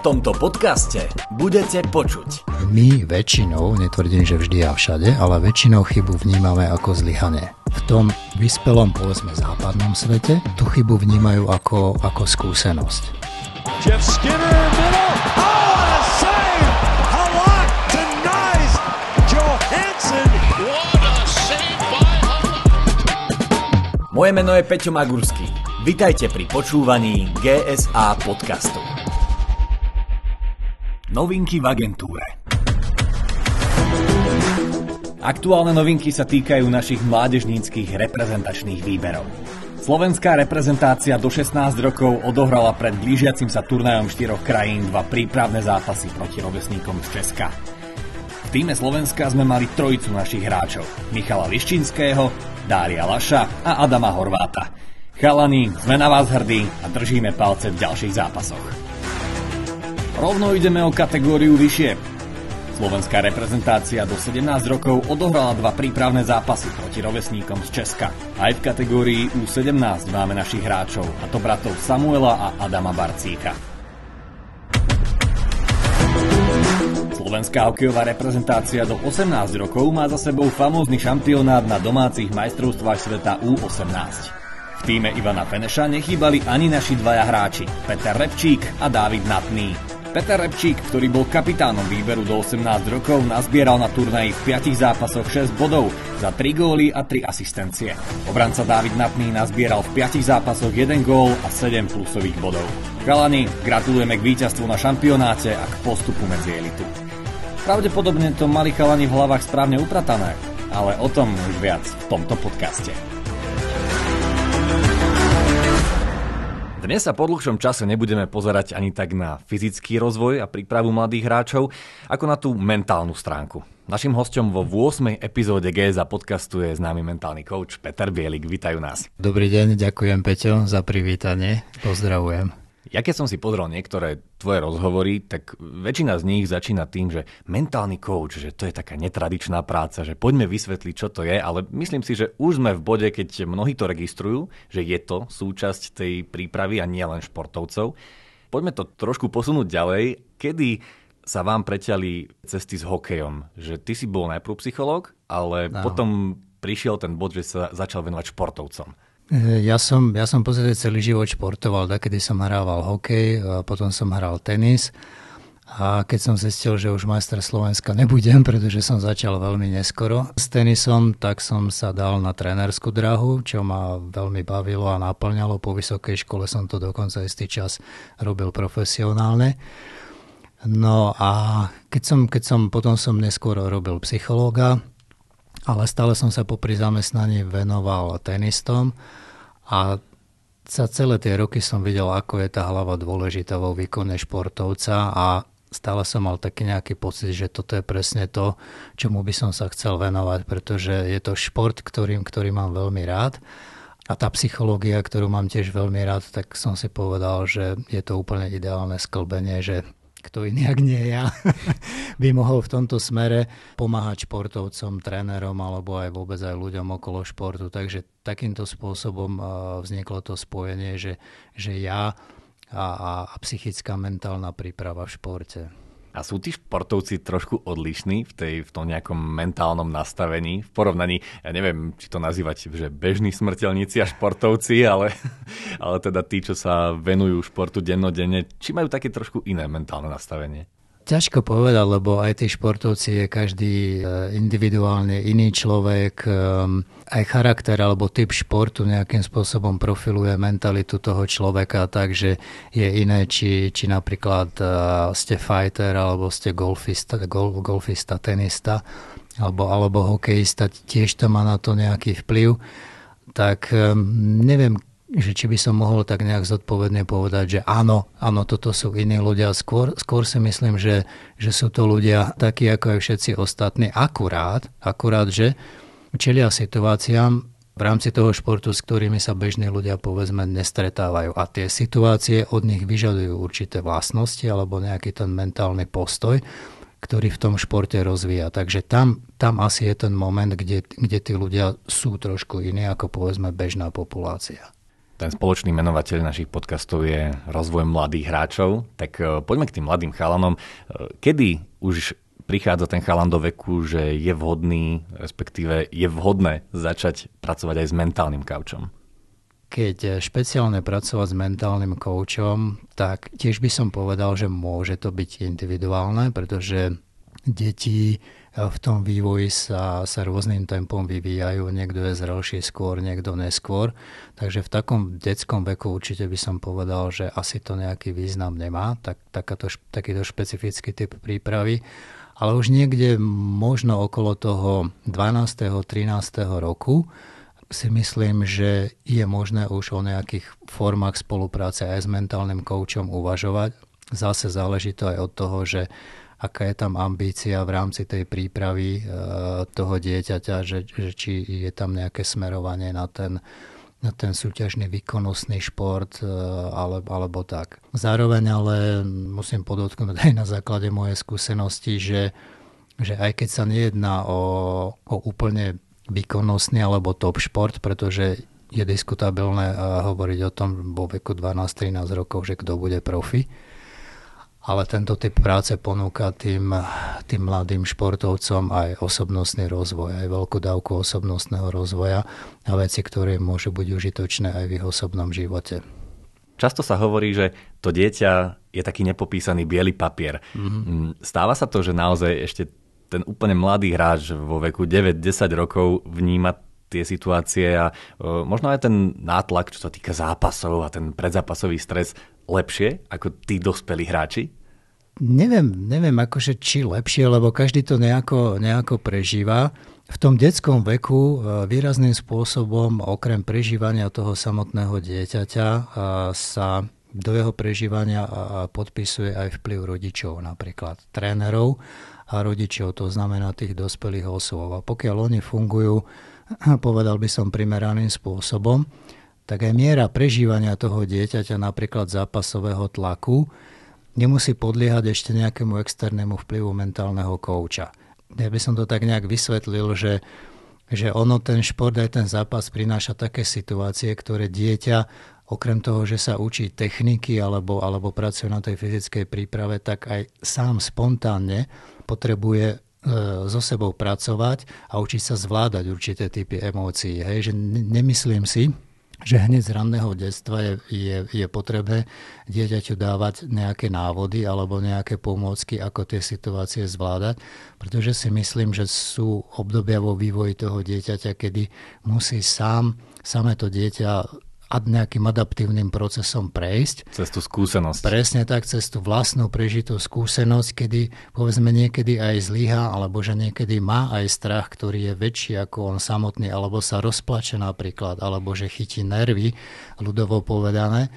tomto podcaste budete počuť. My väčšinou, netvrdím, že vždy a všade, ale väčšinou chybu vnímame ako zlyhanie. V tom vyspelom, povedzme, západnom svete tú chybu vnímajú ako, ako skúsenosť. Jeff Skinner, middle. Oh, Moje meno je Peťo Magurský. Vitajte pri počúvaní GSA podcastu. Novinky v agentúre. Aktuálne novinky sa týkajú našich mládežníckých reprezentačných výberov. Slovenská reprezentácia do 16 rokov odohrala pred blížiacim sa turnajom štyroch krajín dva prípravné zápasy proti rovesníkom z Česka. V týme Slovenska sme mali trojicu našich hráčov. Michala Liščinského, Dária Laša a Adama Horváta. Chalani, sme na vás hrdí a držíme palce v ďalších zápasoch. Rovno ideme o kategóriu vyššie. Slovenská reprezentácia do 17 rokov odohrala dva prípravné zápasy proti rovesníkom z Česka. Aj v kategórii U17 máme našich hráčov, a to bratov Samuela a Adama Barcíka. Slovenská hokejová reprezentácia do 18 rokov má za sebou famózny šampionát na domácich majstrovstvách sveta U18. V týme Ivana Feneša nechýbali ani naši dvaja hráči, Peter Repčík a Dávid Natný. Peter Repčík, ktorý bol kapitánom výberu do 18 rokov, nazbieral na turnaji v 5 zápasoch 6 bodov za 3 góly a 3 asistencie. Obranca Dávid Napný nazbieral v 5 zápasoch 1 gól a 7 plusových bodov. Kalani, gratulujeme k víťazstvu na šampionáte a k postupu medzi elitu. Pravdepodobne to mali Kalani v hlavách správne upratané, ale o tom už viac v tomto podcaste. Dnes sa po dlhšom čase nebudeme pozerať ani tak na fyzický rozvoj a prípravu mladých hráčov, ako na tú mentálnu stránku. Našim hostom vo 8. epizóde GSA podcastu je známy mentálny coach Peter Bielik. Vítajú nás. Dobrý deň, ďakujem Peťo za privítanie. Pozdravujem. Ja keď som si pozrel niektoré tvoje rozhovory, tak väčšina z nich začína tým, že mentálny coach, že to je taká netradičná práca, že poďme vysvetliť, čo to je, ale myslím si, že už sme v bode, keď mnohí to registrujú, že je to súčasť tej prípravy a nie len športovcov. Poďme to trošku posunúť ďalej. Kedy sa vám preťali cesty s hokejom? Že ty si bol najprv psychológ, ale no. potom prišiel ten bod, že sa začal venovať športovcom. Eh, ja som, ja som pozrieť celý život športoval, kedy som hrával hokej, a eh, potom som hral tenis. A keď som zistil, že už majster Slovenska nebudem, pretože som začal veľmi neskoro s tenisom, tak som sa dal na trénerskú drahu, čo ma veľmi bavilo a naplňalo. Po vysokej škole som to dokonca istý čas robil profesionálne. No a keď som, keď som potom som neskôr robil psychológa, ale stále som sa popri zamestnaní venoval tenistom a za celé tie roky som videl, ako je tá hlava dôležitá vo výkone športovca a stále som mal taký nejaký pocit, že toto je presne to, čomu by som sa chcel venovať, pretože je to šport, ktorým, ktorý mám veľmi rád a tá psychológia, ktorú mám tiež veľmi rád, tak som si povedal, že je to úplne ideálne sklbenie, že kto iný ak nie ja, by mohol v tomto smere pomáhať športovcom, trénerom alebo aj vôbec aj ľuďom okolo športu. Takže takýmto spôsobom eh, vzniklo to spojenie, že, že ja a, a, a psychická mentálna príprava v športe. A sú tí športovci trošku odlišní v, tej, v tom nejakom mentálnom nastavení, v porovnaní, ja neviem, či to nazývať, že bežní smrteľníci a športovci, ale, ale teda tí, čo sa venujú športu dennodenne, či majú také trošku iné mentálne nastavenie? Ťažko povedať, lebo aj tí športovci je každý e, individuálne iný človek. E, aj charakter alebo typ športu nejakým spôsobom profiluje mentalitu toho človeka, takže je iné, či, či napríklad e, ste fighter alebo ste golfista, golf, golfista tenista alebo, alebo hokejista, tiež to má na to nejaký vplyv. Tak neviem, že či by som mohol tak nejak zodpovedne povedať, že áno, áno, toto sú iní ľudia. Skôr, skôr si myslím, že, že sú to ľudia takí ako aj všetci ostatní. Akurát, akurát, že čelia situáciám v rámci toho športu, s ktorými sa bežní ľudia povedzme nestretávajú. A tie situácie od nich vyžadujú určité vlastnosti alebo nejaký ten mentálny postoj, ktorý v tom športe rozvíja. Takže tam, tam asi je ten moment, kde, kde tí ľudia sú trošku iní ako povedzme bežná populácia. Ten spoločný menovateľ našich podcastov je rozvoj mladých hráčov. Tak e, poďme k tým mladým chalanom. E, kedy už prichádza ten chalan do veku, že je vhodný, respektíve je vhodné začať pracovať aj s mentálnym kaučom? Keď špeciálne pracovať s mentálnym koučom, tak tiež by som povedal, že môže to byť individuálne, pretože deti v tom vývoji sa, sa rôznym tempom vyvíjajú, niekto je zrelší skôr, niekto neskôr. Takže v takom detskom veku určite by som povedal, že asi to nejaký význam nemá, tak, takáto, takýto špecifický typ prípravy. Ale už niekde možno okolo toho 12. 13. roku si myslím, že je možné už o nejakých formách spolupráce aj s mentálnym koučom uvažovať. Zase záleží to aj od toho, že aká je tam ambícia v rámci tej prípravy eh, toho dieťaťa, že, že či je tam nejaké smerovanie na ten, na ten súťažný výkonnostný šport eh, ale, alebo tak. Zároveň ale musím podotknúť aj na základe mojej skúsenosti, že, že aj keď sa nejedná o, o úplne výkonnostný alebo top šport, pretože je diskutabilné eh, hovoriť o tom vo veku 12-13 rokov, že kto bude profi, ale tento typ práce ponúka tým, tým mladým športovcom aj osobnostný rozvoj, aj veľkú dávku osobnostného rozvoja a veci, ktoré môžu byť užitočné aj v ich osobnom živote. Často sa hovorí, že to dieťa je taký nepopísaný biely papier. Mm-hmm. Stáva sa to, že naozaj ešte ten úplne mladý hráč vo veku 9-10 rokov vníma tie situácie a e, možno aj ten nátlak, čo sa týka zápasov a ten predzápasový stres lepšie ako tí dospelí hráči? neviem, neviem akože či lepšie, lebo každý to nejako, nejako prežíva. V tom detskom veku e, výrazným spôsobom, okrem prežívania toho samotného dieťaťa, e, sa do jeho prežívania podpisuje aj vplyv rodičov, napríklad trénerov a rodičov, to znamená tých dospelých osôb. A pokiaľ oni fungujú, povedal by som primeraným spôsobom, tak aj miera prežívania toho dieťaťa napríklad zápasového tlaku nemusí podliehať ešte nejakému externému vplyvu mentálneho kouča. Ja by som to tak nejak vysvetlil, že, že ono ten šport aj ten zápas prináša také situácie, ktoré dieťa okrem toho, že sa učí techniky alebo, alebo pracuje na tej fyzickej príprave, tak aj sám spontánne potrebuje e, so sebou pracovať a učiť sa zvládať určité typy emócií. Hej, že nemyslím si, že hneď z ranného detstva je, je, je potrebné dieťaťu dávať nejaké návody alebo nejaké pomôcky, ako tie situácie zvládať, pretože si myslím, že sú obdobia vo vývoji toho dieťaťa, kedy musí sám, samé to dieťa a nejakým adaptívnym procesom prejsť. Cez tú skúsenosť. Presne tak, cez tú vlastnú prežitú skúsenosť, kedy povedzme niekedy aj zlyha, alebo že niekedy má aj strach, ktorý je väčší ako on samotný, alebo sa rozplače napríklad, alebo že chytí nervy, ľudovo povedané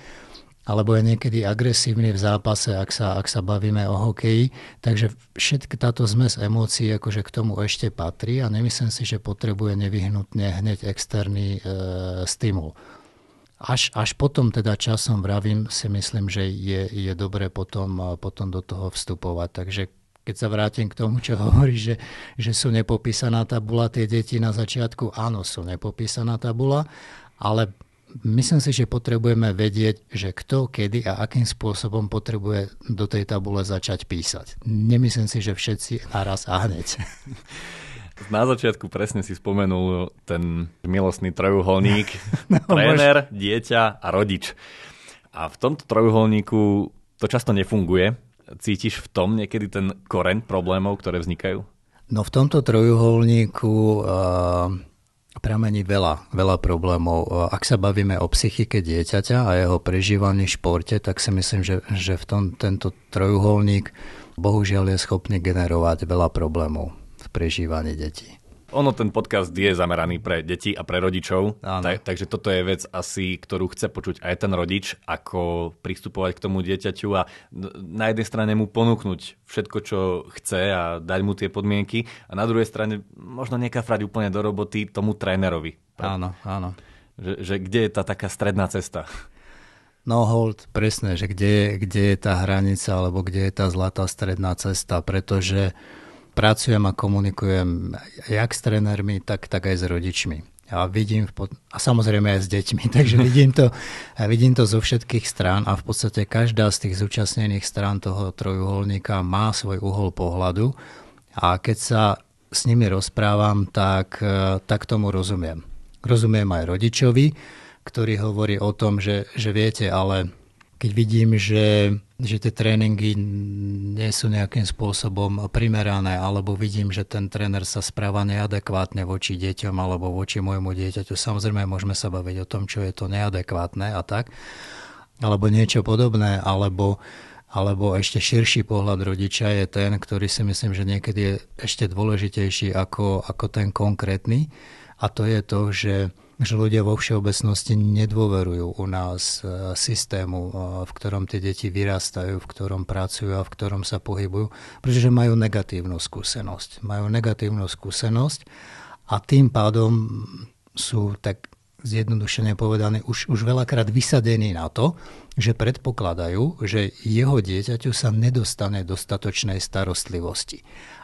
alebo je niekedy agresívny v zápase, ak sa, ak sa bavíme o hokeji. Takže všetka táto zmes emócií akože k tomu ešte patrí a nemyslím si, že potrebuje nevyhnutne hneď externý e, stimul až, až potom teda časom vravím si myslím, že je, je dobré potom, eh, potom do toho vstupovať. Takže keď sa vrátim k tomu, čo hovorí, že, že sú nepopísaná tabula, tie deti na začiatku, áno, sú nepopísaná tabula, ale myslím si, že potrebujeme vedieť, že kto, kedy a akým spôsobom potrebuje do tej tabule začať písať. Nemyslím si, že všetci naraz a hneď. Na začiatku presne si spomenul ten milostný trojuholník, no, tréner, môž... dieťa a rodič. A v tomto trojuholníku to často nefunguje. Cítiš v tom niekedy ten koreň problémov, ktoré vznikajú? No v tomto trojuholníku uh, pramení veľa, veľa problémov. Ak sa bavíme o psychike dieťaťa a jeho prežívaní v športe, tak si myslím, že, že v tom tento trojuholník bohužiaľ je schopný generovať veľa problémov prežívanie detí. Ono ten podcast je zameraný pre deti a pre rodičov, tak, takže toto je vec asi, ktorú chce počuť aj ten rodič, ako pristupovať k tomu dieťaťu a na jednej strane mu ponúknuť všetko, čo chce a dať mu tie podmienky a na druhej strane možno nekafrať úplne do roboty tomu trénerovi. Áno, áno. Že, že kde je tá taká stredná cesta? No hold, presne, že kde, kde je tá hranica alebo kde je tá zlatá stredná cesta, pretože Mm pracujem a komunikujem jak s trénermi, tak, tak aj s rodičmi. A, vidím, a samozrejme aj s deťmi, takže vidím to, vidím to zo všetkých strán a v podstate každá z tých zúčastnených strán toho trojuholníka má svoj uhol pohľadu a keď sa s nimi rozprávam, tak, e, tak tomu rozumiem. Rozumiem aj rodičovi, ktorý hovorí o tom, že, že viete, ale keď vidím, že, že tie tréningy nie sú nejakým spôsobom primerané, alebo vidím, že ten tréner sa správa neadekvátne voči deťom alebo voči môjmu dieťaťu, samozrejme môžeme sa baviť o tom, čo je to neadekvátne a tak, alebo niečo podobné, alebo alebo ešte širší pohľad rodiča je ten, ktorý si myslím, že niekedy je ešte dôležitejší ako, ako ten konkrétny. A to je to, že že ľudia vo všeobecnosti nedôverujú u nás e, systému, e, v ktorom tie deti vyrastajú, v ktorom pracujú a v ktorom sa pohybujú, pretože majú negatívnu skúsenosť. Majú negatívnu skúsenosť a tým pádom sú tak zjednodušene povedané, už, už veľakrát vysadení na to, že predpokladajú, že jeho dieťaťu sa nedostane dostatočnej starostlivosti.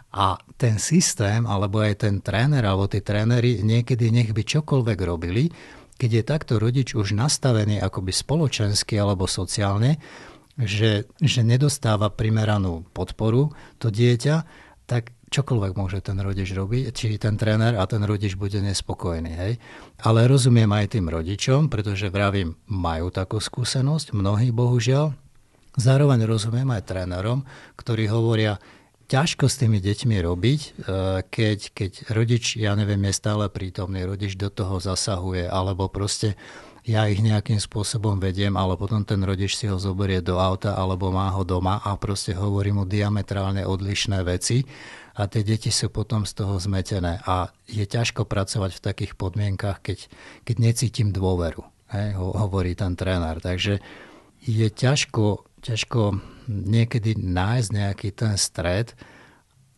A ten systém, alebo aj ten tréner, alebo tí tréneri niekedy nech by čokoľvek robili, keď je takto rodič už nastavený akoby spoločensky alebo sociálne, že, že nedostáva primeranú podporu to dieťa, tak čokoľvek môže ten rodič robiť, či ten tréner a ten rodič bude nespokojný. Hej? Ale rozumiem aj tým rodičom, pretože vravím, majú takú skúsenosť, mnohí bohužiaľ. Zároveň rozumiem aj trénerom, ktorí hovoria, ťažko s tými deťmi robiť, e, keď, keď rodič, ja neviem, je stále prítomný, rodič do toho zasahuje, alebo proste ja ich nejakým spôsobom vediem, ale potom ten rodič si ho zoberie do auta alebo má ho doma a proste hovorí mu diametrálne odlišné veci a tie deti sú potom z toho zmetené a je ťažko pracovať v takých podmienkach, keď, keď necítim dôveru, hej, ho, hovorí ten tréner. Takže je ťažko ťažko niekedy nájsť nejaký ten stred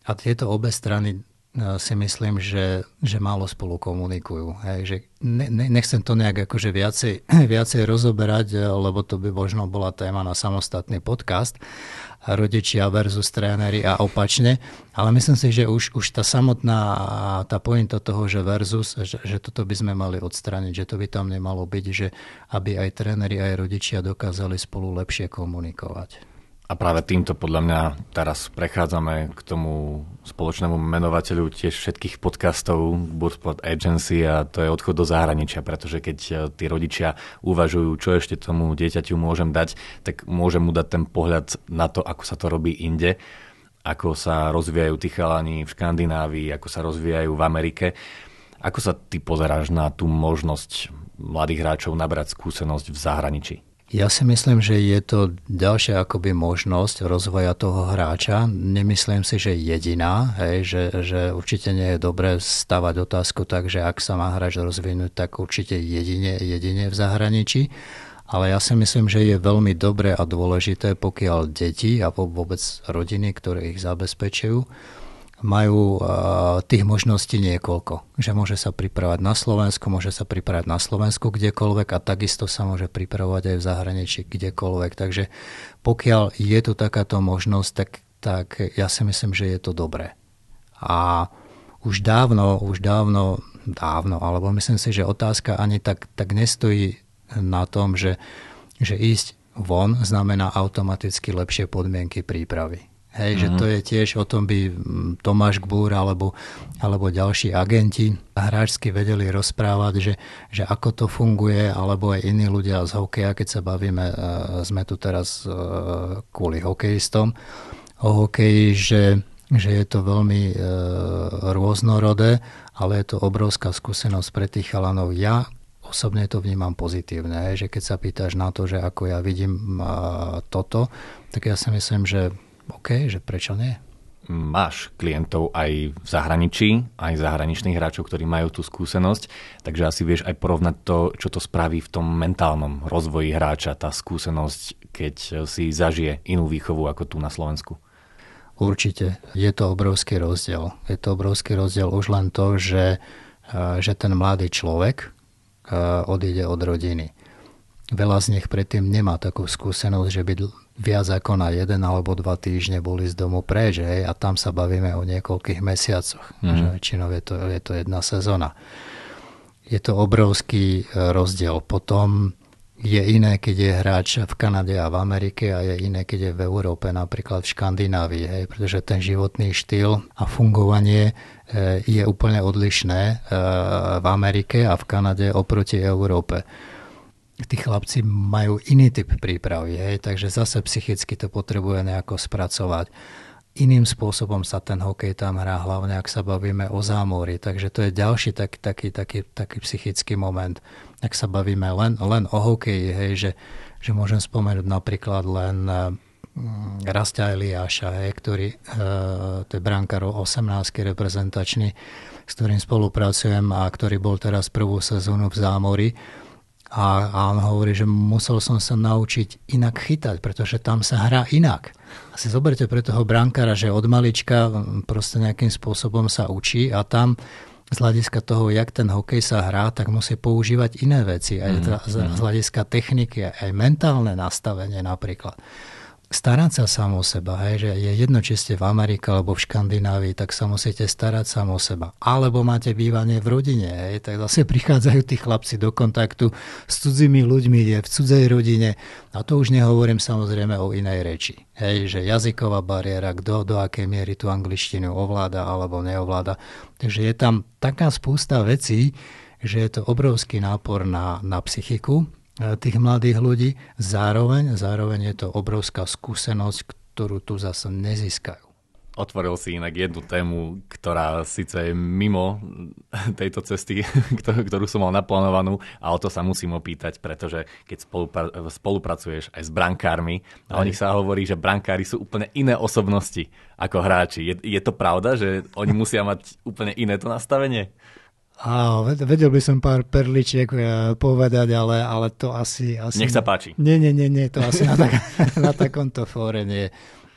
a tieto obe strany e, si myslím, že, že málo spolu komunikujú. Hej, že ne, ne, nechcem to nejak akože viacej, viacej rozoberať, e, lebo to by možno bola téma na samostatný podcast, rodičia versus tréneri a opačne. Ale myslím si, že už, už tá samotná tá pointa toho, že versus, že, že toto by sme mali odstrániť, že to by tam nemalo byť, že aby aj tréneri, aj rodičia dokázali spolu lepšie komunikovať. A práve týmto podľa mňa teraz prechádzame k tomu spoločnému menovateľu tiež všetkých podcastov Bursport Agency a to je odchod do zahraničia, pretože keď e, tí rodičia uvažujú, čo ešte tomu dieťaťu môžem dať, tak môžem mu dať ten pohľad na to, ako sa to robí inde ako sa rozvíjajú tí chalani v Škandinávii, ako sa rozvíjajú v Amerike. Ako sa ty pozeráš na tú možnosť mladých hráčov nabrať skúsenosť v zahraničí? Ja si myslím, že je to ďalšia akoby možnosť rozvoja toho hráča. Nemyslím si, že jediná, hej, že, že určite nie je dobré stavať otázku tak, že ak sa má hráč rozvinúť, tak určite jedine, jedine v zahraničí. Ale ja si myslím, že je veľmi dobré a dôležité, pokiaľ deti a vôbec rodiny, ktoré ich zabezpečujú, majú eh, tých možností niekoľko. Že môže sa pripravať na Slovensku, môže sa pripravať na Slovensku kdekoľvek a takisto sa môže pripravovať aj v zahraničí kdekoľvek. Takže pokiaľ je tu takáto možnosť, tak, tak ja si myslím, že je to dobré. A už dávno, už dávno, dávno, alebo myslím si, že otázka ani tak, tak nestojí na tom, že, že ísť von znamená automaticky lepšie podmienky prípravy Hej, mm-hmm. že mhm. to je tiež, o tom by Tomáš Gbúr alebo, alebo ďalší agenti hráčsky vedeli rozprávať, že, že ako to funguje, alebo aj iní ľudia z hokeja, keď sa bavíme, e, sme tu teraz e, kvôli hokejistom, o hokeji, že, že je to veľmi e, rôznorodé, ale je to obrovská skúsenosť pre tých chalanov. Ja osobne to vnímam pozitívne, že keď sa pýtaš na to, že ako ja vidím toto, tak ja si myslím, že OK, že prečo nie? Máš klientov aj v zahraničí, aj zahraničných hráčov, ktorí majú tú skúsenosť, takže asi vieš aj porovnať to, čo to spraví v tom mentálnom rozvoji hráča, tá skúsenosť, keď si zažije inú výchovu ako tu na Slovensku. Určite. Je to obrovský rozdiel. Je to obrovský rozdiel už len to, že, eh, že ten mladý človek eh, odíde od rodiny. Veľa z nich predtým nemá takú skúsenosť, že by viac ako na jeden alebo dva týždne boli z domu preč hej, a tam sa bavíme o niekoľkých mesiacoch. Mm. hmm väčšinou je to, je to jedna sezóna. Je to obrovský e, rozdiel. Potom je iné, keď je hráč v Kanade a v Amerike a je iné, keď je v Európe, napríklad v Škandinávii, hej, pretože ten životný štýl a fungovanie e, je úplne odlišné e, v Amerike a v Kanade oproti Európe tí chlapci majú iný typ prípravy, hej, takže zase psychicky to potrebuje nejako spracovať. Iným spôsobom sa ten hokej tam hrá, hlavne ak sa bavíme o zámori, takže to je ďalší tak, taký, taký, taký psychický moment. Ak sa bavíme len, len o hokeji, hej, že, že môžem spomenúť napríklad len eh, mm, Rastia Eliáša, hej, ktorý, eh, to je brankár 18 reprezentačný, s ktorým spolupracujem a ktorý bol teraz prvú sezónu v Zámori a, a on hovorí, že musel som sa naučiť inak chytať, pretože tam sa hrá inak. A si zoberte pre toho brankára, že od malička proste nejakým spôsobom sa učí a tam z hľadiska toho, jak ten hokej sa hrá, tak musí používať iné veci. Aj mm, z, mhm. z hľadiska techniky, aj mentálne nastavenie napríklad starať sa sám o seba, hej, že je jedno, či ste v Amerike alebo v Škandinávii, tak sa musíte starať sám o seba. Alebo máte bývanie v rodine, hej, tak zase prichádzajú tí chlapci do kontaktu s cudzími ľuďmi, je v cudzej rodine. A to už nehovorím samozrejme o inej reči. Hej, že jazyková bariéra, kto do akej miery tú angličtinu ovláda alebo neovláda. Takže je tam taká spústa vecí, že je to obrovský nápor na, na psychiku, E, tých mladých ľudí. Zároveň, zároveň je to obrovská skúsenosť, ktorú tu zase nezískajú. Otvoril si inak jednu tému, ktorá síce je mimo tejto cesty, ktorú som mal naplánovanú, ale to sa musím opýtať, pretože keď spolupracuješ aj s brankármi, a o nich sa hovorí, že brankári sú úplne iné osobnosti ako hráči. Je, je to pravda, že oni musia mať úplne iné to nastavenie? A vedel by som pár perličiek e, povedať, ale, ale to asi, asi... Nech sa páči. Nie, nie, nie, nie to asi na, tak, na takomto fóre nie.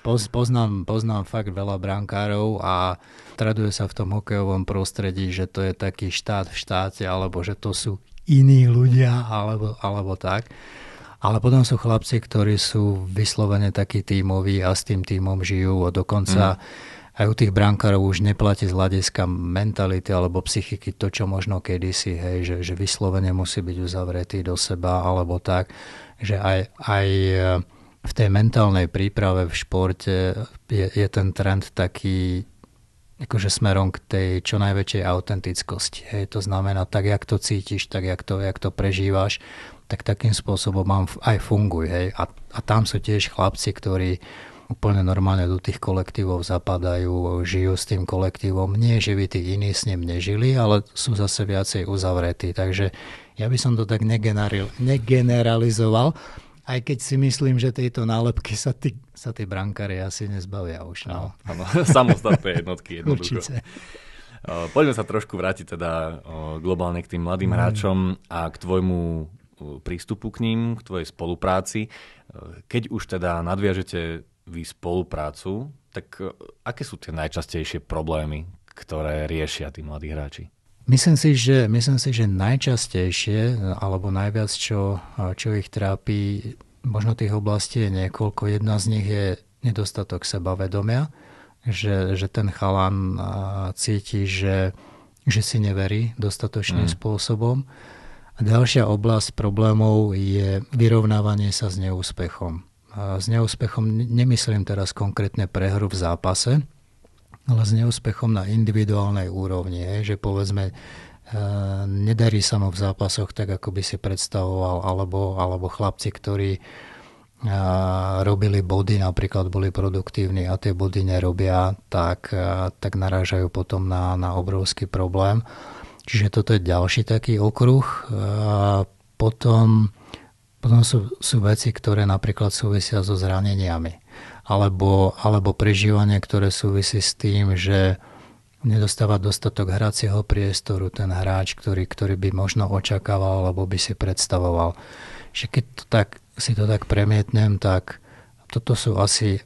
Poz, poznám, poznám fakt veľa brankárov a traduje sa v tom hokejovom prostredí, že to je taký štát v štáte, alebo že to sú iní ľudia, alebo, alebo tak. Ale potom sú chlapci, ktorí sú vyslovene takí tímoví a s tým tímom žijú a dokonca... Mm aj u tých brankárov už neplatí z hľadiska mentality alebo psychiky to, čo možno kedysi, hej, že, že vyslovene musí byť uzavretý do seba alebo tak, že aj, aj eh, v tej mentálnej príprave v športe je, je ten trend taký akože smerom k tej čo najväčšej autentickosti. Hej, to znamená, tak jak to cítiš, tak jak to, jak to prežívaš, tak takým spôsobom aj funguj. Hej. A, a tam sú tiež chlapci, ktorí úplne normálne do tých kolektívov zapadajú, žijú s tým kolektívom, nie by tí iní s ním nežili, ale sú zase viacej uzavretí. Takže ja by som to tak negeneralizoval, aj keď si myslím, že tejto nálepky sa tí, sa tí brankári asi nezbavia už. No. Áno, samostatné jednotky jednoducho. Určite. Poďme sa trošku vrátiť teda globálne k tým mladým mm. hráčom a k tvojmu prístupu k ním, k tvojej spolupráci. Keď už teda nadviažete vy spoluprácu, tak e, aké sú tie najčastejšie problémy, ktoré riešia tí mladí hráči? Myslím si, že, myslím si, že najčastejšie, alebo najviac, čo, e, čo ich trápi, možno tých oblastí je niekoľko. Jedna z nich je nedostatok sebavedomia, že, že ten chalan e, cíti, že, že si neverí dostatočným mm. spôsobom. A ďalšia oblasť problémov je vyrovnávanie sa s neúspechom. A s neúspechom nemyslím teraz konkrétne prehru v zápase, ale s neúspechom na individuálnej úrovni, hej, že povedzme e, nedarí sa mu v zápasoch tak, ako by si predstavoval, alebo, alebo chlapci, ktorí e, robili body, napríklad boli produktívni a tie body nerobia, tak, e, tak narážajú potom na, na obrovský problém. Čiže toto je ďalší taký okruh. A potom potom sú, sú veci, ktoré napríklad súvisia so zraneniami alebo, alebo prežívanie, ktoré súvisí s tým, že nedostáva dostatok hracieho priestoru ten hráč, ktorý, ktorý by možno očakával alebo by si predstavoval. Že keď to tak, si to tak premietnem, tak toto sú asi,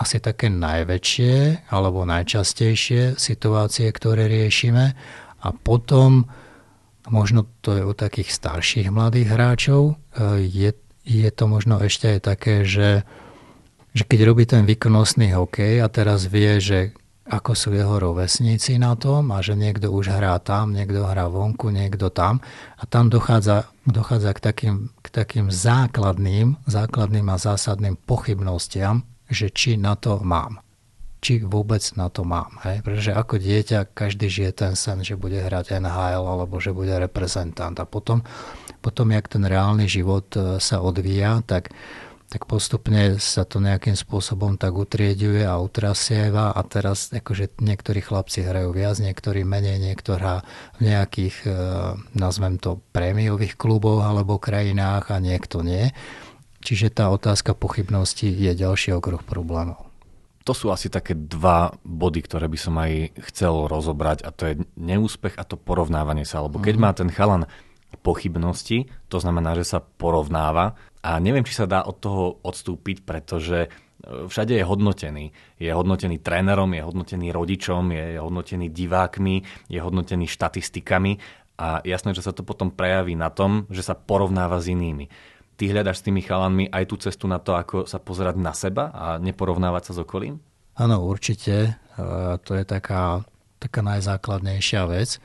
asi také najväčšie alebo najčastejšie situácie, ktoré riešime a potom možno to je u takých starších mladých hráčov, e, je, je to možno ešte aj také, že, že keď robí ten výkonnostný hokej a teraz vie, že ako sú jeho rovesníci na tom a že niekto už hrá tam, niekto hrá vonku, niekto tam a tam dochádza, dochádza k, takým, k takým základným, základným a zásadným pochybnostiam, že či na to mám či vôbec na to mám. Hej? Pretože ako dieťa každý žije ten sen, že bude hrať NHL alebo že bude reprezentant. A potom, potom jak ten reálny život e, sa odvíja, tak, tak postupne sa to nejakým spôsobom tak utrieďuje a utrasieva a teraz akože niektorí chlapci hrajú viac, niektorí menej, niektorá v nejakých, e, nazvem to, prémiových kluboch alebo krajinách a niekto nie. Čiže tá otázka pochybnosti je ďalší okruh problémov to sú asi také dva body, ktoré by som aj chcel rozobrať a to je neúspech a to porovnávanie sa. Lebo keď mhm. má ten chalan pochybnosti, to znamená, že sa porovnáva a neviem, či sa dá od toho odstúpiť, pretože e, všade je hodnotený. Je hodnotený trénerom, je hodnotený rodičom, je hodnotený divákmi, je hodnotený štatistikami a jasné, že sa to potom prejaví na tom, že sa porovnáva s inými ty hľadaš s tými chalanmi aj tú cestu na to, ako sa pozerať na seba a neporovnávať sa s okolím? Áno, určite. to je taká, taká najzákladnejšia vec.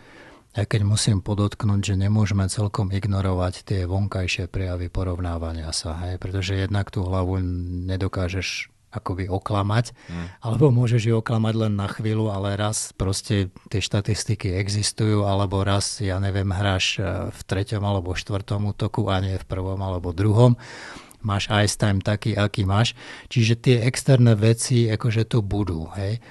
Ja keď musím podotknúť, že nemôžeme celkom ignorovať tie vonkajšie prejavy porovnávania sa, hej? pretože jednak tú hlavu nedokážeš akoby oklamať, mm. alebo môžeš ju oklamať len na chvíľu, ale raz proste tie štatistiky existujú, alebo raz, ja neviem, hráš e, v treťom alebo štvrtom útoku a nie v prvom alebo druhom. Máš ice time taký, aký máš. Čiže tie externé veci akože tu budú, hej.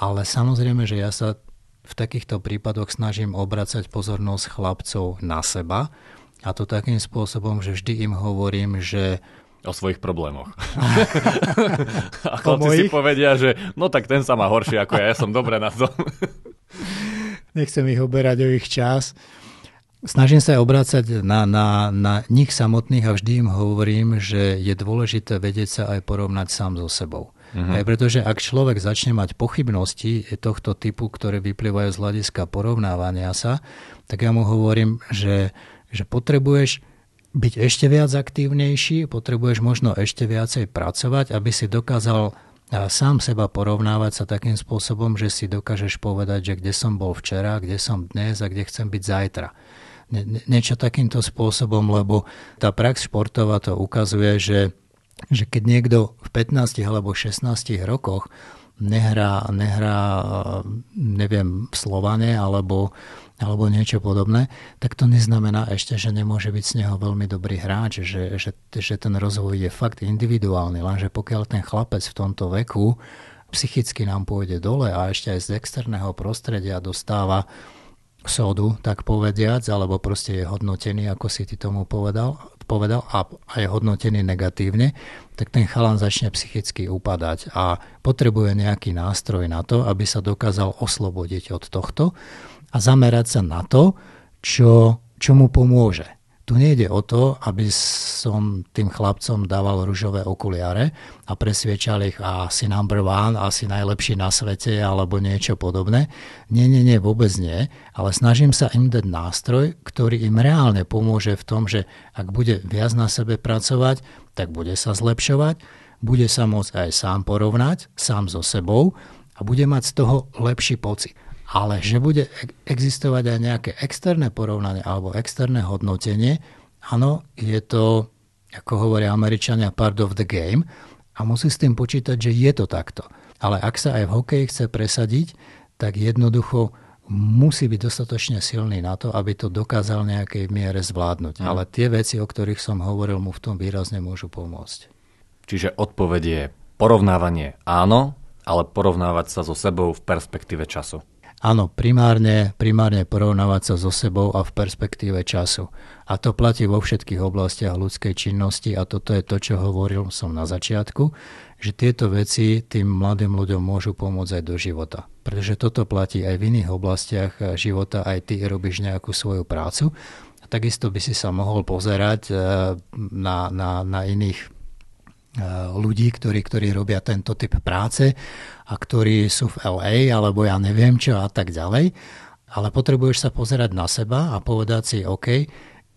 Ale samozrejme, že ja sa v takýchto prípadoch snažím obracať pozornosť chlapcov na seba a to takým spôsobom, že vždy im hovorím, že O svojich problémoch. a chlapci si povedia, že no tak ten sa má horšie ako ja, ja som dobre na tom. Nechcem ich oberať o ich čas. Snažím sa obrácať na, na, na nich samotných a vždy im hovorím, že je dôležité vedieť sa aj porovnať sám so sebou. Uh-huh. Aj pretože ak človek začne mať pochybnosti tohto typu, ktoré vyplývajú z hľadiska porovnávania sa, tak ja mu hovorím, že, že potrebuješ byť ešte viac aktívnejší, potrebuješ možno ešte viacej pracovať, aby si dokázal sám seba porovnávať sa takým spôsobom, že si dokážeš povedať, že kde som bol včera, kde som dnes a kde chcem byť zajtra. Nie, niečo takýmto spôsobom, lebo tá prax športová to ukazuje, že, že keď niekto v 15 alebo 16 rokoch nehrá, nehrá neviem, Slovane alebo alebo niečo podobné, tak to neznamená ešte, že nemôže byť z neho veľmi dobrý hráč, že, že, že ten rozvoj je fakt individuálny, lenže pokiaľ ten chlapec v tomto veku psychicky nám pôjde dole a ešte aj z externého prostredia dostáva sodu, tak povediac, alebo proste je hodnotený, ako si ty tomu povedal, povedal a, a je hodnotený negatívne, tak ten chalan začne psychicky upadať a potrebuje nejaký nástroj na to, aby sa dokázal oslobodiť od tohto a zamerať sa na to, čo, čo mu pomôže. Tu nejde o to, aby som tým chlapcom dával ružové okuliare a presviečal ich a si number one, asi najlepší na svete alebo niečo podobné. Nie, nie, nie, vôbec nie. Ale snažím sa im dať nástroj, ktorý im reálne pomôže v tom, že ak bude viac na sebe pracovať, tak bude sa zlepšovať, bude sa môcť aj sám porovnať, sám so sebou a bude mať z toho lepší pocit ale že bude e- existovať aj nejaké externé porovnanie alebo externé hodnotenie, áno, je to, ako hovoria Američania, part of the game a musí s tým počítať, že je to takto. Ale ak sa aj v hokeji chce presadiť, tak jednoducho musí byť dostatočne silný na to, aby to dokázal nejakej miere zvládnuť. Mhm. Ale tie veci, o ktorých som hovoril, mu v tom výrazne môžu pomôcť. Čiže odpoveď je porovnávanie áno, ale porovnávať sa so sebou v perspektíve času. Áno, primárne, primárne porovnávať sa so sebou a v perspektíve času. A to platí vo všetkých oblastiach ľudskej činnosti a toto je to, čo hovoril som na začiatku, že tieto veci tým mladým ľuďom môžu pomôcť aj do života. Pretože toto platí aj v iných oblastiach eh, života, aj ty robíš nejakú svoju prácu. A takisto by si sa mohol pozerať eh, na, na, na iných eh, ľudí, ktorí, ktorí robia tento typ práce a ktorí sú v LA alebo ja neviem čo a tak ďalej. Ale potrebuješ sa pozerať na seba a povedať si, OK,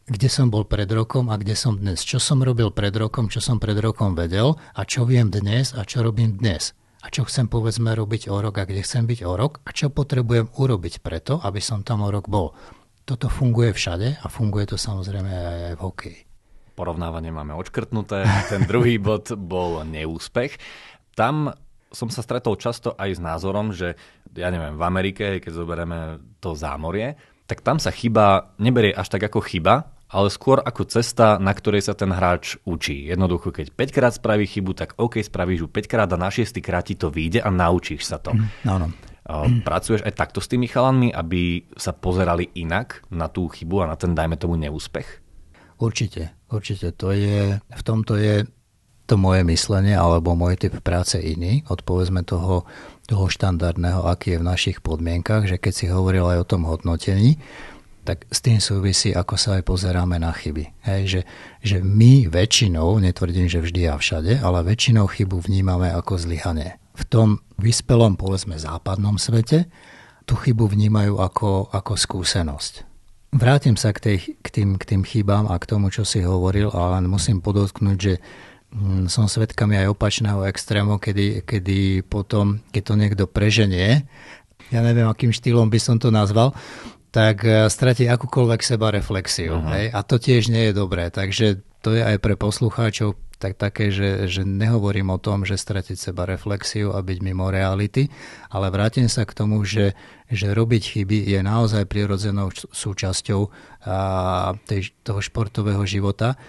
kde som bol pred rokom a kde som dnes. Čo som robil pred rokom, čo som pred rokom vedel a čo viem dnes a čo robím dnes. A čo chcem povedzme robiť o rok a kde chcem byť o rok a čo potrebujem urobiť preto, aby som tam o rok bol. Toto funguje všade a funguje to samozrejme aj v hokeji. Porovnávanie máme odškrtnuté. Ten druhý bod bol neúspech. Tam som sa stretol často aj s názorom, že ja neviem, v Amerike, keď zoberieme to zámorie, tak tam sa chyba neberie až tak ako chyba, ale skôr ako cesta, na ktorej sa ten hráč učí. Jednoducho, keď 5 krát spraví chybu, tak OK, spravíš ju 5 krát a na 6 krát ti to vyjde a naučíš sa to. No, no. Pracuješ aj takto s tými chalanmi, aby sa pozerali inak na tú chybu a na ten, dajme tomu, neúspech? Určite, určite. To je, v tomto je to moje myslenie alebo môj typ práce iný od povedzme toho, toho štandardného, aký je v našich podmienkach, že keď si hovoril aj o tom hodnotení, tak s tým súvisí, ako sa aj pozeráme na chyby. Hej, že, že my väčšinou, netvrdím, že vždy a všade, ale väčšinou chybu vnímame ako zlyhanie. V tom vyspelom, povedzme, západnom svete tú chybu vnímajú ako, ako skúsenosť. Vrátim sa k, tej, k, tým, k tým chybám a k tomu, čo si hovoril, ale musím podotknúť, že Mm, som svetkami aj opačného extrému, kedy, kedy potom, keď to niekto preženie, ja neviem, akým štýlom by som to nazval, tak e, stratí akúkoľvek seba reflexiu. Uh-huh. Hej? A to tiež nie je dobré. Takže to je aj pre poslucháčov tak také, že, že nehovorím o tom, že stratiť seba reflexiu a byť mimo reality, ale vrátim sa k tomu, že, že robiť chyby je naozaj prirodzenou súčasťou a tej, toho športového života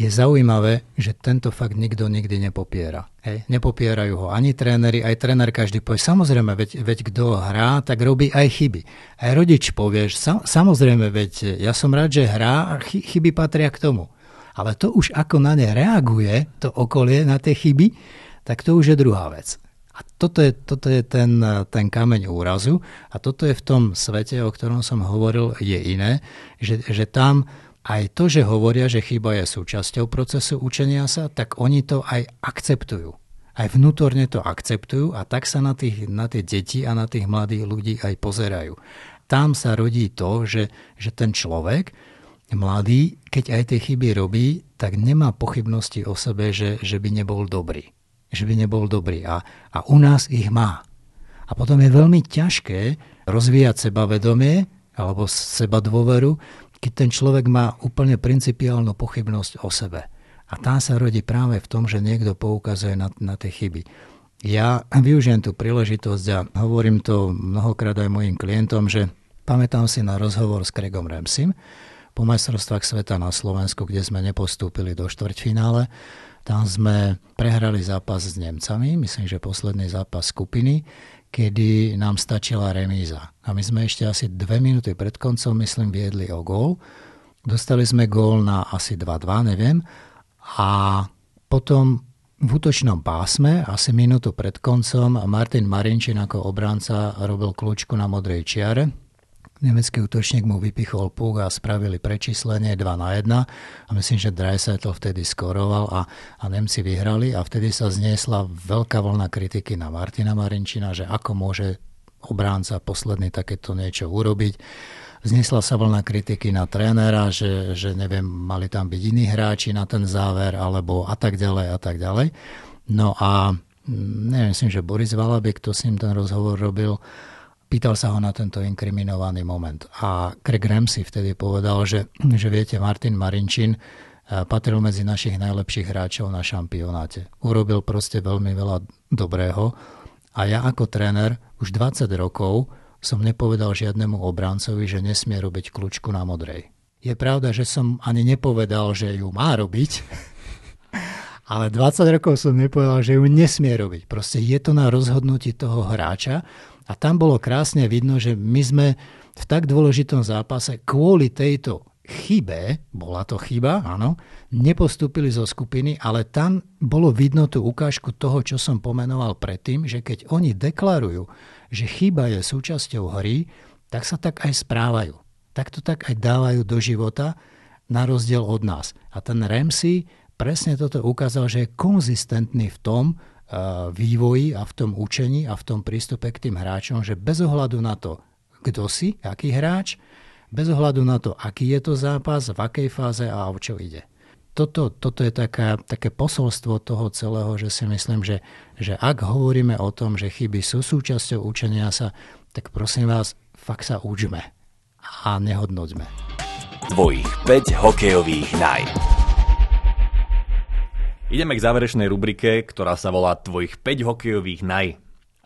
je zaujímavé, že tento fakt nikto nikdy nepopiera. Hej. Nepopierajú ho ani tréneri, aj tréner každý povie, samozrejme, veď, veď kto hrá, tak robí aj chyby. Aj rodič povie, sa, samozrejme, veď ja som rád, že hrá a chy, chyby patria k tomu. Ale to už ako na ne reaguje, to okolie na tie chyby, tak to už je druhá vec. A toto je, toto je ten, ten kameň úrazu a toto je v tom svete, o ktorom som hovoril, je iné, že, že tam aj to, že hovoria, že chyba je súčasťou procesu učenia sa, tak oni to aj akceptujú. Aj vnútorne to akceptujú a tak sa na, tých, na tie deti a na tých mladých ľudí aj pozerajú. Tam sa rodí to, že, že ten človek, mladý, keď aj tie chyby robí, tak nemá pochybnosti o sebe, že, že by nebol dobrý. Že by nebol dobrý. A, a u nás ich má. A potom je veľmi ťažké rozvíjať sebavedomie alebo seba dôveru, keď ten človek má úplne principiálnu pochybnosť o sebe. A tá sa rodí práve v tom, že niekto poukazuje na, na tie chyby. Ja využijem tú príležitosť a hovorím to mnohokrát aj mojim klientom, že pamätám si na rozhovor s Craigom Ramsim po majstrovstvách sveta na Slovensku, kde sme nepostúpili do štvrťfinále. Tam sme prehrali zápas s Nemcami, myslím, že posledný zápas skupiny, kedy nám stačila remíza. A my sme ešte asi dve minúty pred koncom, myslím, viedli o gól. Dostali sme gól na asi 2-2, neviem. A potom v útočnom pásme, asi minútu pred koncom, Martin Marinčin ako obranca robil kľúčku na modrej čiare Nemecký útočník mu vypichol púk a spravili prečíslenie 2 na 1 a myslím, že Dreisaitl vtedy skoroval a, a Nemci vyhrali a vtedy sa zniesla veľká vlna kritiky na Martina Marinčina, že ako môže obránca posledný takéto niečo urobiť. Znesla sa vlna kritiky na trénera, že, že neviem, mali tam byť iní hráči na ten záver, alebo a tak ďalej a tak ďalej. No a mm, neviem, myslím, že Boris Valabek, kto s ním ten rozhovor robil, pýtal sa ho na tento inkriminovaný moment. A Craig Ramsey vtedy povedal, že, že viete, Martin Marinčin eh, patril medzi našich najlepších hráčov na šampionáte. Urobil proste veľmi veľa dobrého a ja ako tréner už 20 rokov som nepovedal žiadnemu obrancovi, že nesmie robiť kľúčku na modrej. Je pravda, že som ani nepovedal, že ju má robiť, ale 20 rokov som nepovedal, že ju nesmie robiť. Proste je to na rozhodnutí toho hráča a tam bolo krásne vidno, že my sme v tak dôležitom zápase kvôli tejto chybe, bola to chyba, áno, nepostúpili zo skupiny, ale tam bolo vidno tú ukážku toho, čo som pomenoval predtým, že keď oni deklarujú, že chyba je súčasťou hry, tak sa tak aj správajú. Tak to tak aj dávajú do života, na rozdiel od nás. A ten Ramsey presne toto ukázal, že je konzistentný v tom, Eh, vývoji a v tom učení a v tom prístupe k tým hráčom, že bez ohľadu na to, kto si, aký hráč, bez ohľadu na to, aký je to zápas, v akej fáze a o čo ide. Toto, toto je taká, také posolstvo toho celého, že si myslím, že, že ak hovoríme o tom, že chyby sú súčasťou učenia sa, tak prosím vás, fakt sa učme a nehodnoťme. Tvojich 5 hokejových naj. Ideme k záverečnej rubrike, ktorá sa volá Tvojich 5 hokejových naj.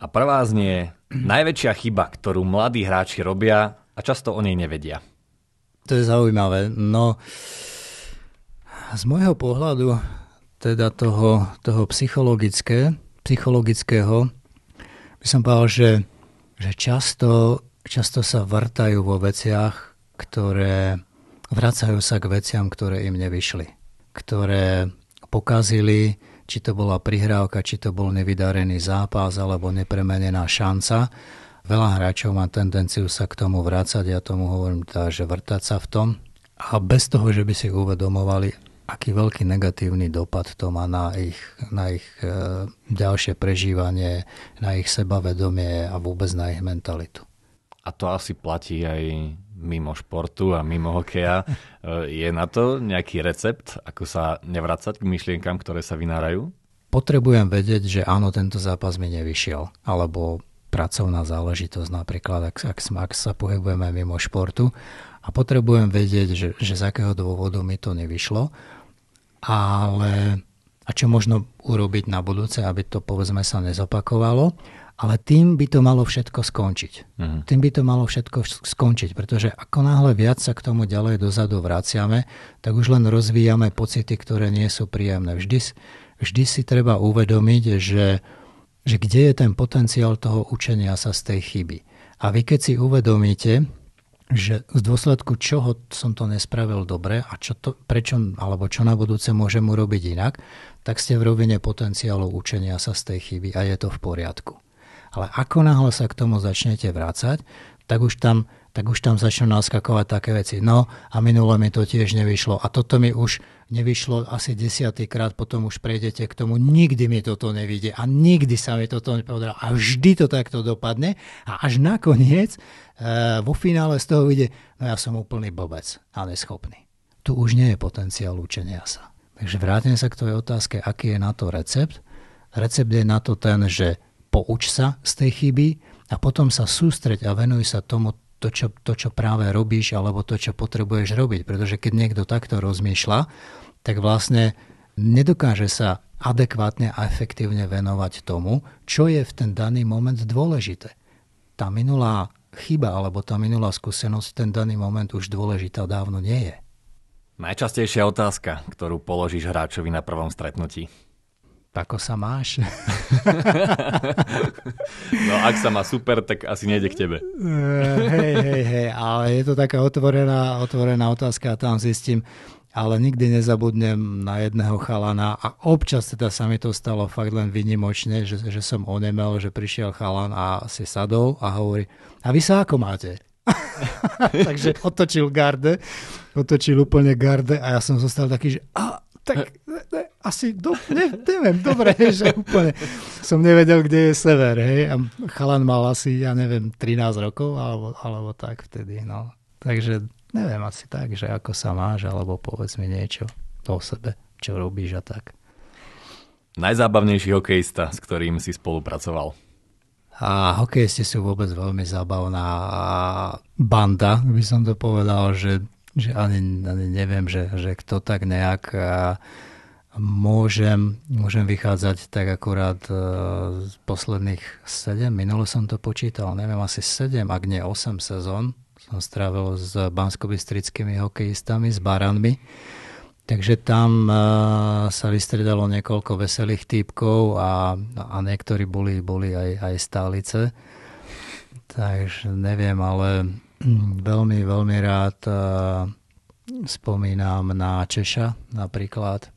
A prvá je najväčšia chyba, ktorú mladí hráči robia a často o nej nevedia. To je zaujímavé. No, z môjho pohľadu, teda toho, toho psychologické, psychologického, by som povedal, že, že často, často sa vrtajú vo veciach, ktoré vracajú sa k veciam, ktoré im nevyšli. Ktoré pokazili, či to bola prihrávka, či to bol nevydarený zápas alebo nepremenená šanca. Veľa hráčov má tendenciu sa k tomu vrácať, ja tomu hovorím tá, teda, že vrtať sa v tom. A bez toho, že by si uvedomovali, aký veľký negatívny dopad to má na ich, na ich e, ďalšie prežívanie, na ich sebavedomie a vôbec na ich mentalitu. A to asi platí aj mimo športu a mimo hokeja. Eh, je na to nejaký recept, ako sa nevracať k myšlienkam, ktoré sa vynárajú? Potrebujem vedieť, že áno, tento zápas mi nevyšiel. Alebo pracovná záležitosť napríklad, ak, ak, ak sa pohybujeme mimo športu. A potrebujem vedieť, že, že z akého dôvodu mi to nevyšlo. Ale a čo možno urobiť na budúce, aby to povedzme sa nezopakovalo. Ale tým by to malo všetko skončiť. Uh-huh. Tým by to malo všetko skončiť, pretože ako náhle viac sa k tomu ďalej dozadu vraciame, tak už len rozvíjame pocity, ktoré nie sú príjemné. Vždy, vždy si treba uvedomiť, že, že kde je ten potenciál toho učenia sa z tej chyby. A vy keď si uvedomíte, že z dôsledku čoho som to nespravil dobre a čo to, prečo, alebo čo na budúce môžem urobiť inak, tak ste v rovine potenciálu učenia sa z tej chyby a je to v poriadku. Ale ako náhle sa k tomu začnete vrácať, tak už tam, tak už tam začnú naskakovať také veci. No a minule mi to tiež nevyšlo. A toto mi už nevyšlo asi desiatýkrát, potom už prejdete k tomu, nikdy mi toto nevidie a nikdy sa mi toto nepovedalo. A vždy to takto dopadne a až nakoniec e, vo finále z toho vyjde, no ja som úplný bobec a neschopný. Tu už nie je potenciál učenia sa. Takže vrátim sa k tvojej otázke, aký je na to recept. Recept je na to ten, že pouč sa z tej chyby a potom sa sústreď a venuj sa tomu, to čo, to, čo práve robíš alebo to, čo potrebuješ robiť. Pretože keď niekto takto rozmýšľa, tak vlastne nedokáže sa adekvátne a efektívne venovať tomu, čo je v ten daný moment dôležité. Tá minulá chyba alebo tá minulá skúsenosť ten daný moment už dôležitá dávno nie je. Najčastejšia otázka, ktorú položíš hráčovi na prvom stretnutí. Ako sa máš? no ak sa má super, tak asi nejde k tebe. Eh, hej, hej, hej, ale je to taká otvorená, otvorená otázka a tam zistím, ale nikdy nezabudnem na jedného chalana a občas teda sa mi to stalo fakt len vynimočne, že, že som onemel, že prišiel chalan a si sadol a hovorí, a vy sa ako máte? Takže otočil garde, otočil úplne garde a ja som zostal taký, že a, tak eh. ne, ne, asi, do, ne, neviem, dobre, že úplne som nevedel, kde je sever, hej, a chalan mal asi, ja neviem, 13 rokov, alebo, alebo tak vtedy, no. Takže neviem asi tak, že ako sa máš, alebo povedz mi niečo o sebe, čo robíš a tak. Najzábavnejší hokejista, s ktorým si spolupracoval. A hokejisti sú vôbec veľmi zábavná banda, by som to povedal, že že ani, ani neviem, že, že kto tak nejak a môžem, môžem vychádzať tak akurát e, z posledných 7, minule som to počítal, neviem, asi 7, ak nie 8 sezón som strávil s banskobistrickými hokejistami, s baranmi. Takže tam e, sa vystredalo niekoľko veselých týpkov a, a niektorí boli, boli aj, aj stálice. Takže neviem, ale Mm, veľmi, veľmi rád eh, spomínam na Češa napríklad.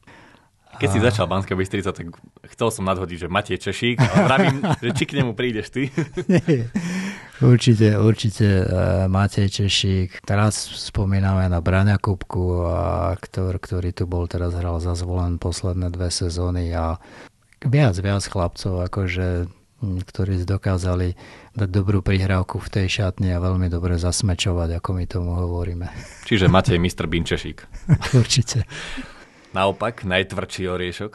Keď si začal Banská Bystrica, tak chcel som nadhodiť, že Matej Češík, ale pravím, že či k nemu prídeš ty. určite, určite eh, Matej Češík. Teraz spomíname na Braňa Kupku, a ktorý, ktorý tu bol, teraz hral za zvolen posledné dve sezóny a viac, viac chlapcov, akože ktorí dokázali dať dobrú prihrávku v tej šatni a veľmi dobre zasmečovať, ako my tomu hovoríme. Čiže Matej mistr Binčešik. Určite. Naopak, najtvrdší oriešok?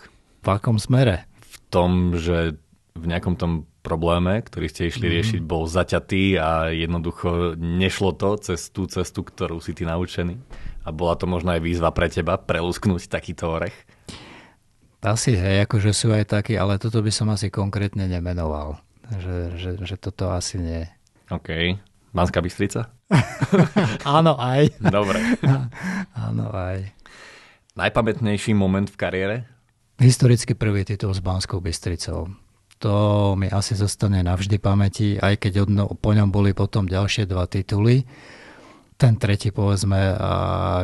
V akom smere? V tom, že v nejakom tom probléme, ktorý ste išli mm. riešiť, bol zaťatý a jednoducho nešlo to cez tú cestu, ktorú si ty naučený. A bola to možno aj výzva pre teba, prelusknúť takýto orech? Asi, hej, akože sú aj takí, ale toto by som asi konkrétne nemenoval. Že, že, že toto asi nie. OK. Banská Bystrica? Áno, aj. Dobre. Áno, aj. Najpamätnejší moment v kariére? Historicky prvý titul s Banskou Bystricou. To mi asi zostane navždy pamäti, aj keď odno, po ňom boli potom ďalšie dva tituly. Ten tretí, povedzme, a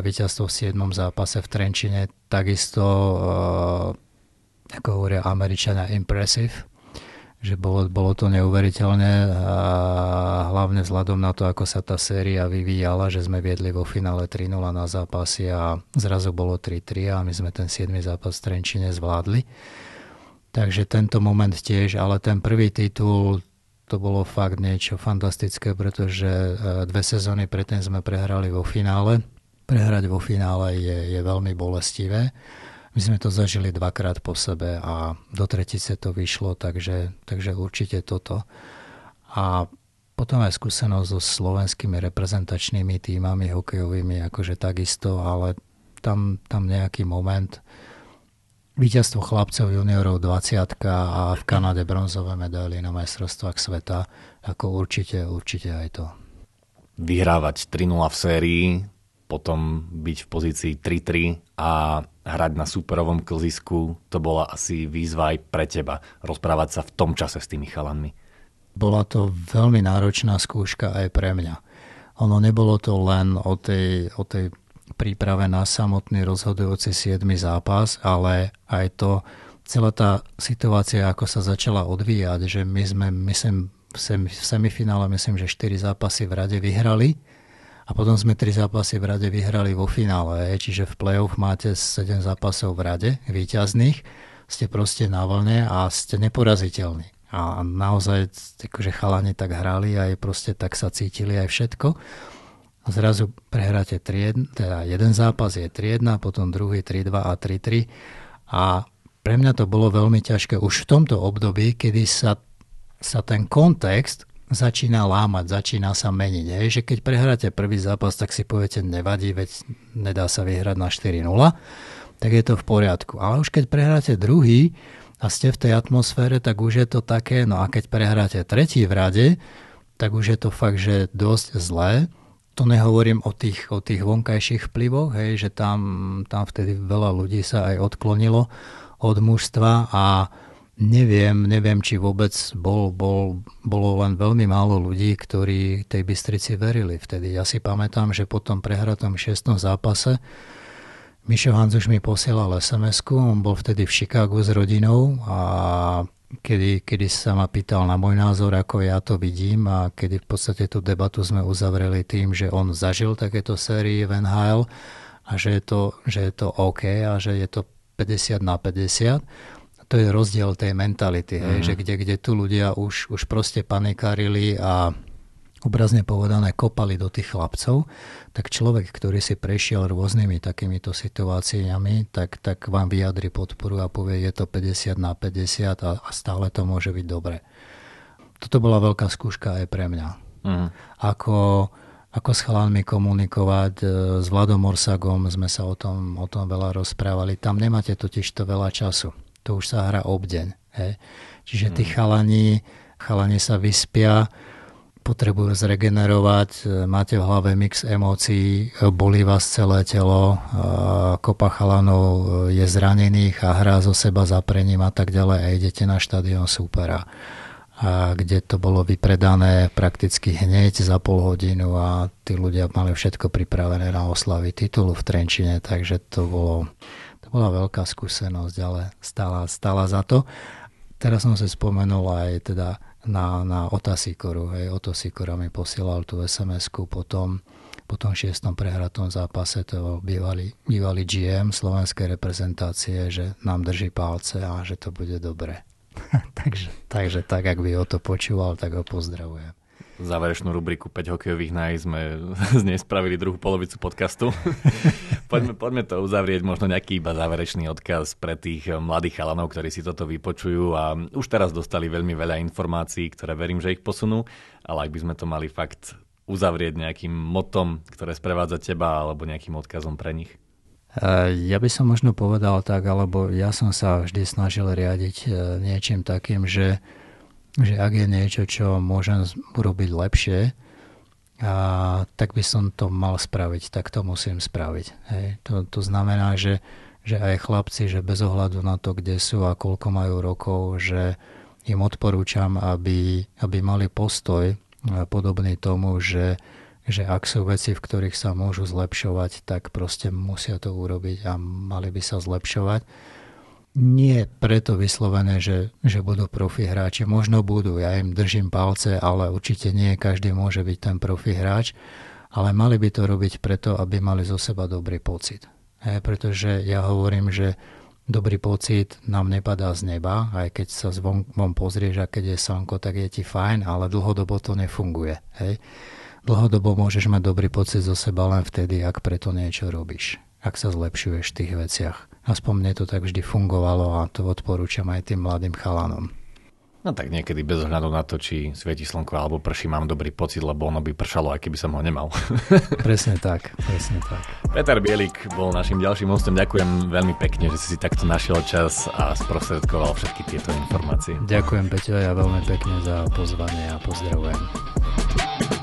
víťazstvo v 7. zápase v Trenčine, takisto ako hovoria Američania, impressive že bolo, bolo to neuveriteľné a hlavne vzhľadom na to, ako sa tá séria vyvíjala, že sme viedli vo finále 3-0 na zápasy a zrazu bolo 3-3 a my sme ten 7. zápas v Trenčine zvládli. Takže tento moment tiež, ale ten prvý titul to bolo fakt niečo fantastické, pretože e, dve sezóny predtým sme prehrali vo finále. Prehrať vo finále je, je veľmi bolestivé my sme to zažili dvakrát po sebe a do tretice to vyšlo, takže, takže určite toto. A potom aj skúsenosť so slovenskými reprezentačnými týmami hokejovými, akože takisto, ale tam, tam nejaký moment. víťazstvo chlapcov juniorov 20 a v Kanade bronzové medaily na majstrovstvách sveta, ako určite, určite aj to. Vyhrávať 3-0 v sérii, potom byť v pozícii 3-3 a hrať na superovom klzisku, to bola asi výzva aj pre teba, rozprávať sa v tom čase s tými chalanmi. Bola to veľmi náročná skúška aj pre mňa. Ono nebolo to len o tej, o tej príprave na samotný rozhodujúci 7. zápas, ale aj to, celá tá situácia, ako sa začala odvíjať, že my sme, myslím, v semifinále, myslím, že 4 zápasy v rade vyhrali a potom sme tri zápasy v rade vyhrali vo finále, čiže v play-off máte 7 zápasov v rade výťazných, ste proste na vlne a ste neporaziteľní. A naozaj akože chalani tak hrali aj proste tak sa cítili aj všetko. A zrazu prehráte 3, teda jeden zápas je 3-1, potom druhý 3-2 a 3-3 a pre mňa to bolo veľmi ťažké už v tomto období, kedy sa, sa ten kontext, začína lámať, začína sa meniť. Hej? Že keď prehráte prvý zápas, tak si poviete, nevadí, veď nedá sa vyhrať na 4-0, tak je to v poriadku. Ale už keď prehráte druhý a ste v tej atmosfére, tak už je to také, no a keď prehráte tretí v rade, tak už je to fakt, že dosť zlé. To nehovorím o tých, o tých vonkajších vplyvoch, hej, že tam, tam vtedy veľa ľudí sa aj odklonilo od mužstva a neviem, neviem, či vôbec bol, bol, bolo len veľmi málo ľudí, ktorí tej Bystrici verili vtedy. Ja si pamätám, že po tom prehratom šestom zápase Mišo už mi posielal sms -ku. on bol vtedy v Chicagu s rodinou a kedy, kedy sa ma pýtal na môj názor, ako ja to vidím a kedy v podstate tú debatu sme uzavreli tým, že on zažil takéto série Van Hale a že je to, že je to OK a že je to 50 na 50 to je rozdiel tej mentality, mm hej, mhm. že kde, kde tu ľudia už, už proste panikárili a obrazne povedané kopali do tých chlapcov, tak človek, ktorý si prešiel rôznymi takýmito situáciami, tak, tak vám vyjadri podporu a povie, je to 50 na 50 a, a stále to môže byť dobre. Toto bola veľká skúška aj pre mňa. Mm. Ako, ako s chalánmi komunikovať, e, s Vladom Orsagom sme sa o tom, o tom veľa rozprávali. Tam nemáte totiž to veľa času to už sa hrá obdeň. Čiže tí mm. chalani, chalani sa vyspia, potrebujú zregenerovať, e, máte v hlave mix emócií, e, bolí vás celé telo, e, kopa chalanov je zranených a hrá zo seba zaprením a tak ďalej a idete na štadión súpera a kde to bolo vypredané prakticky hneď za pol hodinu a tí ľudia mali všetko pripravené na oslavy titulu v Trenčine, takže to bolo bola veľká skúsenosť, ale stála, stála za to. Teraz som sa spomenul aj teda na, na Otasikoru. Hej. Otasikora mi posielal tú SMS-ku potom po tom šiestom prehratom zápase, to bývalý, bývalý GM slovenskej reprezentácie, že nám drží palce a že to bude dobre. takže, takže tak, ak by o to počúval, tak ho pozdravujem záverečnú rubriku 5 hokejových naj sme z nej spravili druhú polovicu podcastu. poďme, poďme to uzavrieť, možno nejaký iba záverečný odkaz pre tých eh, mladých chalanov, ktorí si toto vypočujú a už teraz dostali veľmi veľa informácií, ktoré verím, že ich posunú, ale ak by sme to mali fakt uzavrieť nejakým motom, ktoré sprevádza teba alebo nejakým odkazom pre nich. Eh, ja by som možno povedal tak, alebo ja som sa vždy snažil riadiť eh, niečím takým, že že ak je niečo, čo môžem urobiť lepšie, a tak by som to mal spraviť, tak to musím spraviť. Hej. To, to znamená, že, že aj chlapci, že bez ohľadu na to, kde sú a koľko majú rokov, že im odporúčam, aby, aby mali postoj e, podobný tomu, že, že ak sú veci, v ktorých sa môžu zlepšovať, tak proste musia to urobiť a mali by sa zlepšovať nie preto vyslovené, že, že budú profi hráči. Možno budú, ja im držím palce, ale určite nie každý môže byť ten profi hráč. Ale mali by to robiť preto, aby mali zo seba dobrý pocit. Hej, pretože ja hovorím, že dobrý pocit nám nepadá z neba, aj keď sa zvonkom pozrieš a keď je slnko, tak je ti fajn, ale dlhodobo to nefunguje. Hej. Dlhodobo môžeš mať dobrý pocit zo seba len vtedy, ak preto niečo robíš ak sa zlepšuješ v tých veciach. Aspoň mne to tak vždy fungovalo a to odporúčam aj tým mladým chalanom. No tak niekedy bez ohľadu na to, či svieti slnko alebo prší, mám dobrý pocit, lebo ono by pršalo, aj keby som ho nemal. presne tak, presne tak. Peter Bielik bol našim ďalším hostom. Ďakujem veľmi pekne, že si si takto našiel čas a sprostredkoval všetky tieto informácie. Ďakujem Peťo, ja veľmi pekne za pozvanie a pozdravujem.